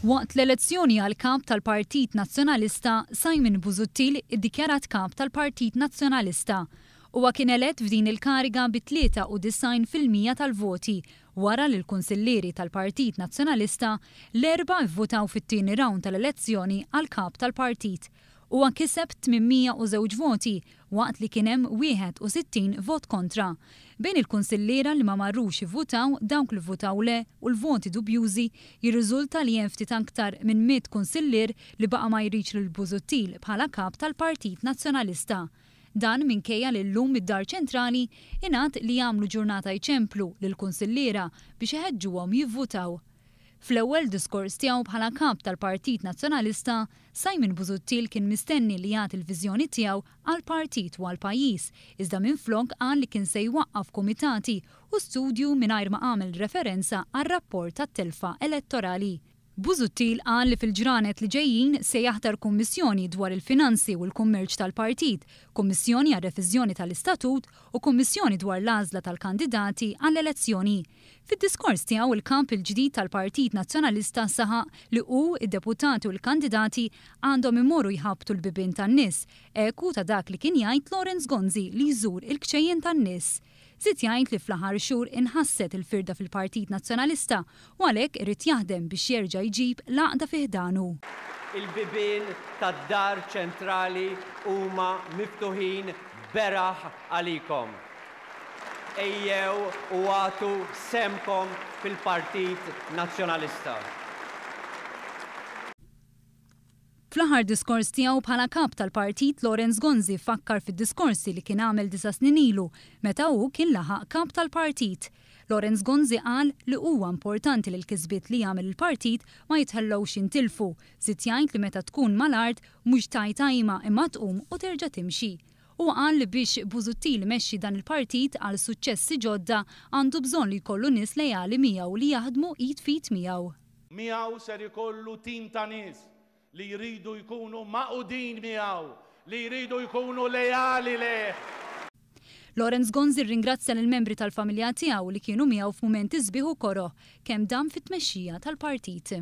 Waqt l-elezzjoni għal kap tal-Partit Nazzjonalista, Simon Buzuttil iddikjarat kap tal-Partit Nazzjonalista. Huwa kien elett f'din il-kariga bi 93 fil-mija tal-voti wara l konsilleri tal-Partit Nazzjonalista l-erba vvotaw fit-tieni rawn tal-elezzjoni għal kap tal-partit u kiseb 802 voti waqt li kienem 61 vot kontra. Bejn il-konsillera li ma marrux votaw dawk li votaw le u l-voti dubjużi jirriżulta li jenfti tanktar minn mit konsillir li baqa ma jirriċ l-Buzuttil bħala kap tal-Partit Nazzjonalista. Dan minkejja li l-lum id-dar ċentrali inat li jamlu ġurnata jċemplu l-konsillera biex iħedġuhom jivvutaw Fl-ewwel diskors tiegħu bħala kap tal-Partit Nazzjonalista, Simon Buzuttil kien mistenni li jagħti l-viżjoni tiegħu għal partit u għal pajjiż, iżda minn flok qal li kien se jwaqqaf komitati u studju mingħajr ma għamel referenza għar rapport tat-telfa elettorali. Buzuttil għan li fil-ġranet li ġejjin se jaħtar kummissjoni dwar il-finanzi u l-kummerċ tal-partit, kummissjoni għal refizjoni tal-istatut u kummissjoni dwar l-azla tal-kandidati għall elezzjoni Fid-diskors tiegħu il-kamp il-ġdid tal-Partit Nazzjonalista saħa li hu id-deputati u l-kandidati għandhom imorru jħabtu l-bibin tan-nies, eku ta' dak li kien jgħid Lorenz Gonzi li jżur il-kċejjen tan-nies. Sitt jajnt li fl-aħħar xhur inħasset il-firda fil-Partit Nazzjonalista u għalhekk irid jaħdem biex jerġa' jġib laqda fiħdanu. Il-bibien tad-dar ċentrali huma miftuħin beraħ għalikom. Ejjew u għatu semkom fil-Partit Nazzjonalista. Fl-aħħar diskors tiegħu bħala kap tal-partit Lorenz Gonzi fakkar fid-diskorsi li kien għamel disa snin ilu meta hu kien laħaq kap tal-partit. Lorenz Gonzi qal li huwa importanti li l-kisbiet li jagħmel il-partit ma jitħallewx intilfu, żitt jgħid li meta tkun mal-art mhux tajtajma imma tqum u terġa' timxi. U qal li biex li mexxi dan il-partit għal suċċessi ġodda għandu bżonn li jkollu nies lejali miegħu li jaħdmu id fit miegħu. Miegħu ser ikollu tim ta' nies li jridu jkunu maqudin miegħu, li jridu jkunu lejali leħ. Lorenz Gonzi ringrazzja l-membri tal-familja tiegħu li kienu miegħu f'mumenti zbiħu koro, kemm dam fit-tmexxija tal-partit.